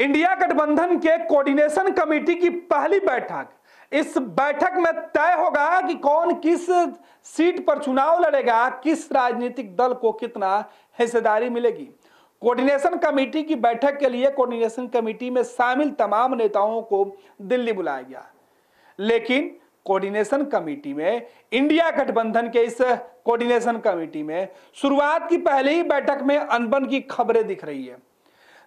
India गठबंधन के coordination committee की पहली बैठक इस बैठक में तय होगा कि कौन किस सीट पर चुनाव लड़ेगा किस राजनीतिक दल को कितना हिस्सेदारी मिलेगी कोऑर्डिनेशन कमेटी की बैठक के लिए कोऑर्डिनेशन कमेटी में शामिल तमाम नेताओं को दिल्ली बुलाया गया लेकिन कोऑर्डिनेशन कमेटी में इंडिया गठबंधन के इस कोऑर्डिनेशन कमेटी में शुरुआत की पहले ही बैठक में अनबन की खबरें दिख रही है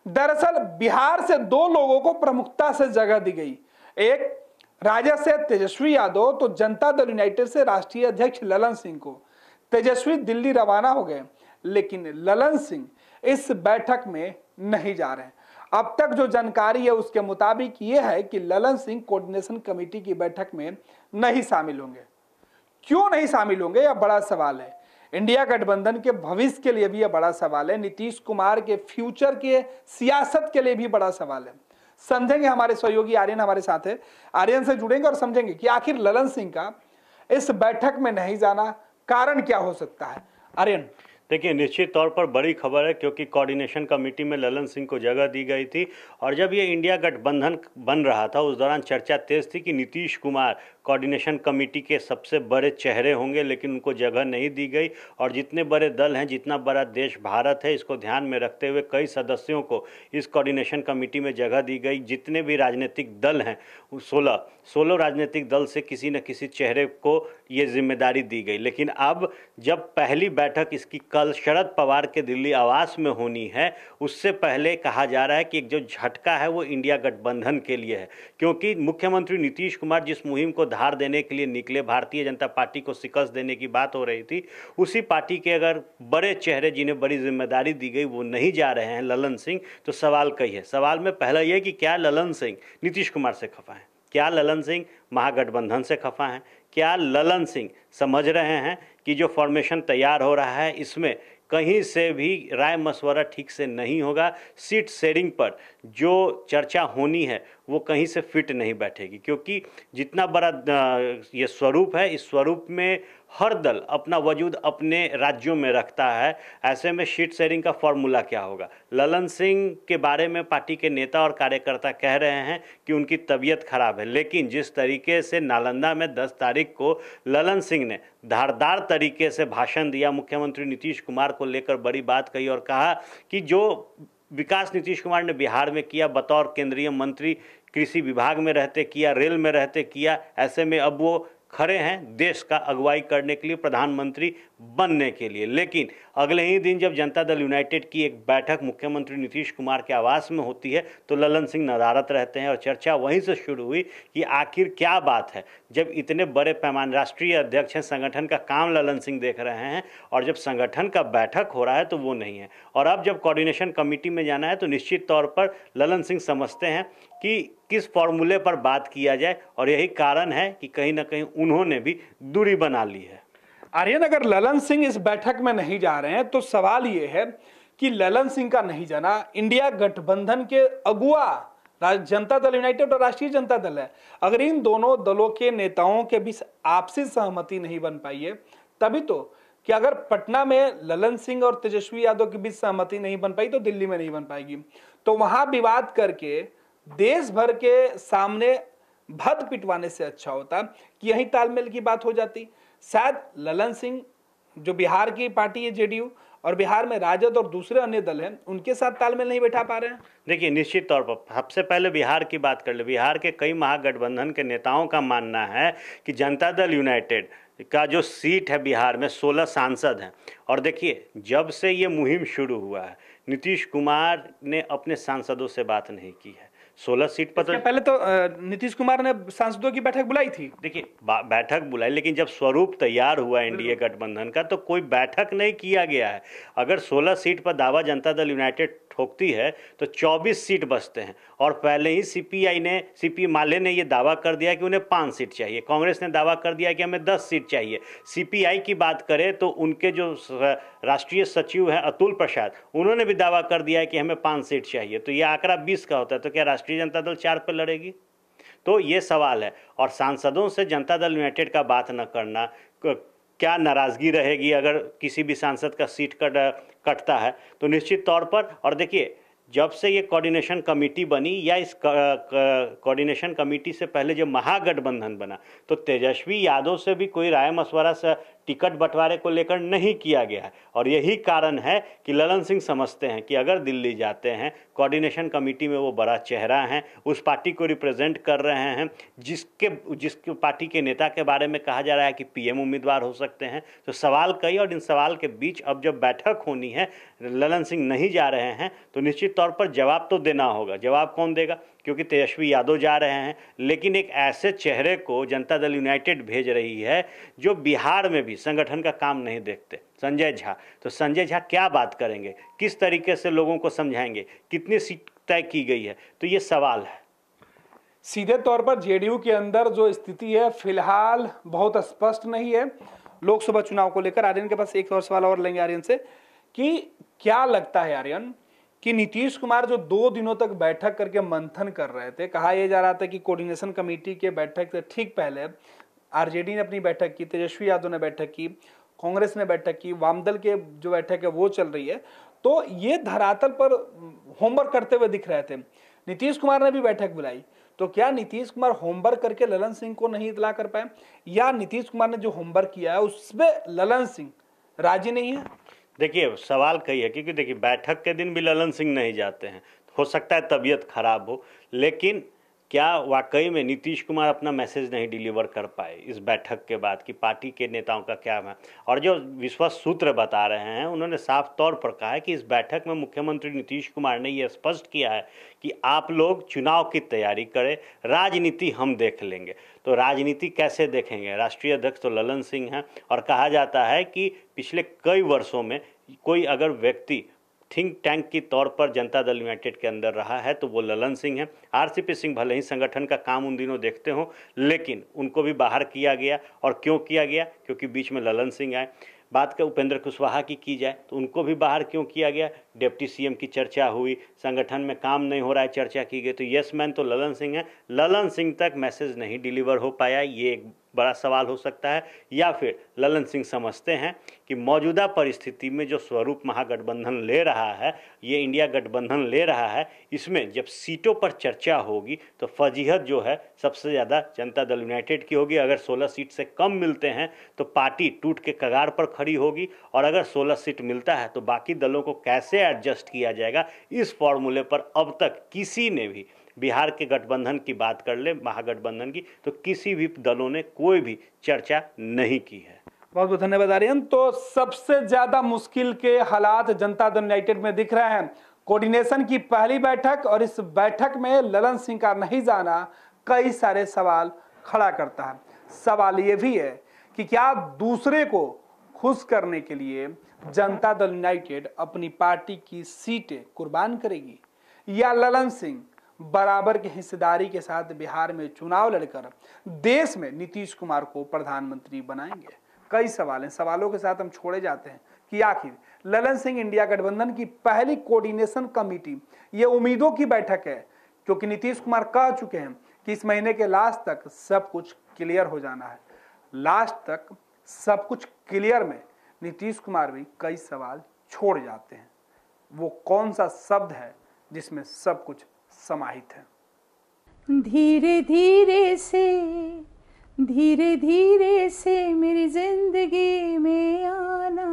दरअसल बिहार से दो लोगों को प्रमुखता से जगह दी गई एक राजा से तेजस्वी यादव तो जनता दल यूनाइटेड से राष्ट्रीय अध्यक्ष ललन सिंह को तेजस्वी दिल्ली रवाना हो गए लेकिन ललन सिंह इस बैठक में नहीं जा रहे अब तक जो जानकारी है उसके मुताबिक यह है कि ललन सिंह कोऑर्डिनेशन कमेटी की बैठक में नहीं शामिल होंगे क्यों नहीं शामिल होंगे यह बड़ा सवाल है इंडिया गठबंधन के भविष्य के लिए भी यह बड़ा सवाल है नीतीश कुमार के फ्यूचर के सियासत के लिए भी बड़ा सवाल है समझेंगे हमारे सहयोगी आर्यन हमारे साथ है आर्यन से जुड़ेंगे और समझेंगे कि आखिर ललन सिंह का इस बैठक में नहीं जाना कारण क्या हो सकता है आर्यन देखिए निश्चित तौर पर बड़ी खबर है क्योंकि कोऑर्डिनेशन कमेटी में ललन सिंह को जगह दी गई थी और जब ये इंडिया गठबंधन बन रहा था उस दौरान चर्चा तेज थी कि नीतीश कुमार कोऑर्डिनेशन कमेटी के सबसे बड़े चेहरे होंगे लेकिन उनको जगह नहीं दी गई और जितने बड़े दल हैं जितना बड़ा देश भारत है इसको ध्यान में रखते हुए कई सदस्यों को इस कोऑर्डिनेशन कमेटी में जगह दी गई जितने भी राजनीतिक दल हैं सोलह सोलह राजनीतिक दल से किसी न किसी चेहरे को ये जिम्मेदारी दी गई लेकिन अब जब पहली बैठक इसकी कल शरद पवार के दिल्ली आवास में होनी है उससे पहले कहा जा रहा है कि एक जो झटका है वो इंडिया गठबंधन के लिए है क्योंकि मुख्यमंत्री नीतीश कुमार जिस मुहिम को धार देने के लिए निकले भारतीय जनता पार्टी को शिकस्त देने की बात हो रही थी उसी पार्टी के अगर बड़े चेहरे जिन्हें बड़ी जिम्मेदारी दी गई वो नहीं जा रहे हैं ललन सिंह तो सवाल कही है सवाल में पहला ये कि क्या ललन सिंह नीतीश कुमार से खफा है क्या ललन सिंह महागठबंधन से खफा हैं क्या ललन सिंह समझ रहे हैं कि जो फॉर्मेशन तैयार हो रहा है इसमें कहीं से भी राय मशवरा ठीक से नहीं होगा सीट शेयरिंग पर जो चर्चा होनी है वो कहीं से फिट नहीं बैठेगी क्योंकि जितना बड़ा ये स्वरूप है इस स्वरूप में हर दल अपना वजूद अपने राज्यों में रखता है ऐसे में शीट शेयरिंग का फॉर्मूला क्या होगा ललन सिंह के बारे में पार्टी के नेता और कार्यकर्ता कह रहे हैं कि उनकी तबीयत खराब है लेकिन जिस तरीके से नालंदा में 10 तारीख को ललन सिंह ने धारदार तरीके से भाषण दिया मुख्यमंत्री नीतीश कुमार को लेकर बड़ी बात कही और कहा कि जो विकास नीतीश कुमार ने बिहार में किया बतौर केंद्रीय मंत्री कृषि विभाग में रहते किया रेल में रहते किया ऐसे में अब वो खड़े हैं देश का अगुवाई करने के लिए प्रधानमंत्री बनने के लिए लेकिन अगले ही दिन जब जनता दल यूनाइटेड की एक बैठक मुख्यमंत्री नीतीश कुमार के आवास में होती है तो ललन सिंह नदारत रहते हैं और चर्चा वहीं से शुरू हुई कि आखिर क्या बात है जब इतने बड़े पैमाने राष्ट्रीय अध्यक्ष हैं संगठन का काम ललन सिंह देख रहे हैं और जब संगठन का बैठक हो रहा है तो वो नहीं है और अब जब कोऑर्डिनेशन कमेटी में जाना है तो निश्चित तौर पर ललन सिंह समझते हैं कि किस फॉर्मूले पर बात किया जाए और यही कारण है कि कहीं ना कहीं उन्होंने भी दूरी बना ली है आर्यन अगर ललन सिंह इस बैठक में नहीं जा रहे हैं तो सवाल ये है कि ललन सिंह का नहीं जाना इंडिया गठबंधन के अगुआ जनता दल यूनाइटेड और राष्ट्रीय जनता दल है अगर इन दोनों दलों के नेताओं के बीच आपसी सहमति नहीं बन पाई है तभी तो कि अगर पटना में ललन सिंह और तेजस्वी यादव के बीच सहमति नहीं बन पाई तो दिल्ली में नहीं बन पाएगी तो वहां विवाद करके देश भर के सामने भद पिटवाने से अच्छा होता कि यही तालमेल की बात हो जाती शायद ललन सिंह जो बिहार की पार्टी है जेडीयू और बिहार में राजद और दूसरे अन्य दल हैं उनके साथ तालमेल नहीं बैठा पा रहे हैं देखिए निश्चित तौर पर सबसे पहले बिहार की बात कर ले बिहार के कई महागठबंधन के नेताओं का मानना है कि जनता दल यूनाइटेड का जो सीट है बिहार में सोलह सांसद हैं और देखिए जब से ये मुहिम शुरू हुआ है नीतीश कुमार ने अपने सांसदों से बात नहीं की है सोलह सीट पर तो- पहले तो नीतीश कुमार ने सांसदों की बैठक बुलाई थी देखिए बैठक बुलाई लेकिन जब स्वरूप तैयार हुआ एनडीए गठबंधन का तो कोई बैठक नहीं किया गया है अगर सोलह सीट पर दावा जनता दल यूनाइटेड ठोकती है तो 24 सीट बचते हैं और पहले ही सीपीआई ने सीपी माले ने ये दावा कर दिया कि उन्हें पाँच सीट चाहिए कांग्रेस ने दावा कर दिया कि हमें दस सीट चाहिए सीपीआई की बात करें तो उनके जो राष्ट्रीय सचिव हैं अतुल प्रसाद उन्होंने भी दावा कर दिया है कि हमें पाँच सीट चाहिए तो ये आंकड़ा बीस का होता है तो क्या राष्ट्रीय जनता दल चार पर लड़ेगी तो ये सवाल है और सांसदों से जनता दल यूनाइटेड का बात न करना क्या नाराज़गी रहेगी अगर किसी भी सांसद का सीट कट कटता है तो निश्चित तौर पर और देखिए जब से ये कोऑर्डिनेशन कमेटी बनी या इस कोऑर्डिनेशन कमेटी से पहले जब महागठबंधन बना तो तेजस्वी यादव से भी कोई राय मशवरा टिकट बंटवारे को लेकर नहीं किया गया है और यही कारण है कि ललन सिंह समझते हैं कि अगर दिल्ली जाते हैं कोऑर्डिनेशन कमेटी में वो बड़ा चेहरा हैं उस पार्टी को रिप्रेजेंट कर रहे हैं जिसके जिसके पार्टी के नेता के बारे में कहा जा रहा है कि पीएम उम्मीदवार हो सकते हैं तो सवाल कई और इन सवाल के बीच अब जब बैठक होनी है ललन सिंह नहीं जा रहे हैं तो निश्चित तौर पर जवाब तो देना होगा जवाब कौन देगा क्योंकि तेजस्वी यादव जा रहे हैं लेकिन एक ऐसे चेहरे को जनता दल यूनाइटेड भेज रही है जो बिहार में भी संगठन का काम नहीं देखते संजय झा तो संजय झा क्या बात करेंगे किस तरीके से लोगों को समझाएंगे कितनी सीट तय की गई है तो ये सवाल है सीधे तौर पर जेडीयू के अंदर जो स्थिति है फिलहाल बहुत स्पष्ट नहीं है लोकसभा चुनाव को लेकर आर्यन के पास एक और सवाल और लेंगे आर्यन से कि क्या लगता है आर्यन कि नीतीश कुमार जो दो दिनों तक बैठक करके मंथन कर रहे थे कहा यह जा रहा था कि कोऑर्डिनेशन कमेटी के बैठक से ठीक पहले आरजेडी ने अपनी बैठक की तेजस्वी यादव ने बैठक की कांग्रेस ने बैठक की वामदल के जो बैठक है वो चल रही है तो ये धरातल पर होमवर्क करते हुए दिख रहे थे नीतीश कुमार ने भी बैठक बुलाई तो क्या नीतीश कुमार होमवर्क करके ललन सिंह को नहीं इतला कर पाए या नीतीश कुमार ने जो होमवर्क किया है उसमें ललन सिंह राजी नहीं है देखिए सवाल कही है क्योंकि देखिए बैठक के दिन भी ललन सिंह नहीं जाते हैं हो सकता है तबीयत खराब हो लेकिन क्या वाकई में नीतीश कुमार अपना मैसेज नहीं डिलीवर कर पाए इस बैठक के बाद कि पार्टी के नेताओं का क्या है और जो विश्वास सूत्र बता रहे हैं उन्होंने साफ तौर पर कहा है कि इस बैठक में मुख्यमंत्री नीतीश कुमार ने यह स्पष्ट किया है कि आप लोग चुनाव की तैयारी करें राजनीति हम देख लेंगे तो राजनीति कैसे देखेंगे राष्ट्रीय अध्यक्ष तो ललन सिंह हैं और कहा जाता है कि पिछले कई वर्षों में कोई अगर व्यक्ति थिंक टैंक के तौर पर जनता दल यूनाइटेड के अंदर रहा है तो वो ललन सिंह हैं आरसीपी सिंह भले ही संगठन का काम उन दिनों देखते हों लेकिन उनको भी बाहर किया गया और क्यों किया गया क्योंकि बीच में ललन सिंह आए बात का उपेंद्र कुशवाहा की की जाए तो उनको भी बाहर क्यों किया गया डिप्टी सीएम की चर्चा हुई संगठन में काम नहीं हो रहा है चर्चा की गई तो यस मैन तो ललन सिंह है ललन सिंह तक मैसेज नहीं डिलीवर हो पाया ये एक बड़ा सवाल हो सकता है या फिर ललन सिंह समझते हैं कि मौजूदा परिस्थिति में जो स्वरूप महागठबंधन ले रहा है ये इंडिया गठबंधन ले रहा है इसमें जब सीटों पर चर्चा होगी तो फजीहत जो है सबसे ज़्यादा जनता दल यूनाइटेड की होगी अगर 16 सीट से कम मिलते हैं तो पार्टी टूट के कगार पर खड़ी होगी और अगर 16 सीट मिलता है तो बाकी दलों को कैसे एडजस्ट किया जाएगा इस फॉर्मूले पर अब तक किसी ने भी बिहार के गठबंधन की बात कर ले महागठबंधन की तो किसी भी दलों ने कोई भी चर्चा नहीं की है बहुत बहुत धन्यवाद आर्यन तो सबसे ज्यादा मुश्किल के हालात जनता दल यूनाइटेड में दिख रहे हैं कोऑर्डिनेशन की पहली बैठक और इस बैठक में ललन सिंह का नहीं जाना कई सारे सवाल खड़ा करता है सवाल ये भी है कि क्या दूसरे को खुश करने के लिए जनता दल यूनाइटेड अपनी पार्टी की सीटें कुर्बान करेगी या ललन सिंह बराबर की हिस्सेदारी के साथ बिहार में चुनाव लड़कर देश में नीतीश कुमार को प्रधानमंत्री बनाएंगे कई सवाल हैं सवालों के साथ हम छोड़े जाते हैं कि आखिर ललन सिंह इंडिया गठबंधन की पहली कोऑर्डिनेशन कमेटी ये उम्मीदों की बैठक है क्योंकि नीतीश कुमार कह चुके हैं कि इस महीने के लास्ट तक सब कुछ क्लियर हो जाना है लास्ट तक सब कुछ क्लियर में नीतीश कुमार भी कई सवाल छोड़ जाते हैं वो कौन सा शब्द है जिसमें सब कुछ समाहित है धीरे धीरे से धीरे धीरे से मेरी जिंदगी में आना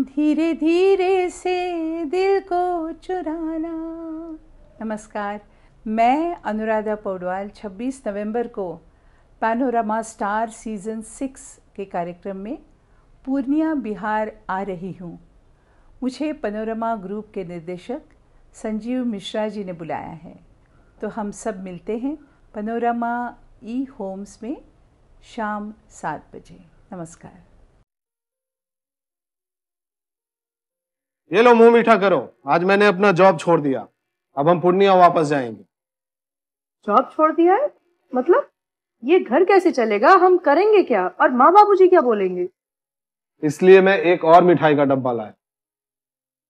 धीरे धीरे से दिल को चुराना नमस्कार मैं अनुराधा पौडवाल 26 नवंबर को पैनोरामा स्टार सीजन सिक्स के कार्यक्रम में पूर्णिया बिहार आ रही हूँ मुझे पनोरमा ग्रुप के निर्देशक संजीव मिश्रा जी ने बुलाया है तो हम सब मिलते हैं पनोरमा ई होम्स में शाम सात बजे नमस्कार ये लो मुंह मीठा करो आज मैंने अपना जॉब छोड़ दिया अब हम पूर्णिया वापस जाएंगे जॉब छोड़ दिया है मतलब ये घर कैसे चलेगा हम करेंगे क्या और माँ बाबू जी क्या बोलेंगे इसलिए मैं एक और मिठाई का डब्बा लाया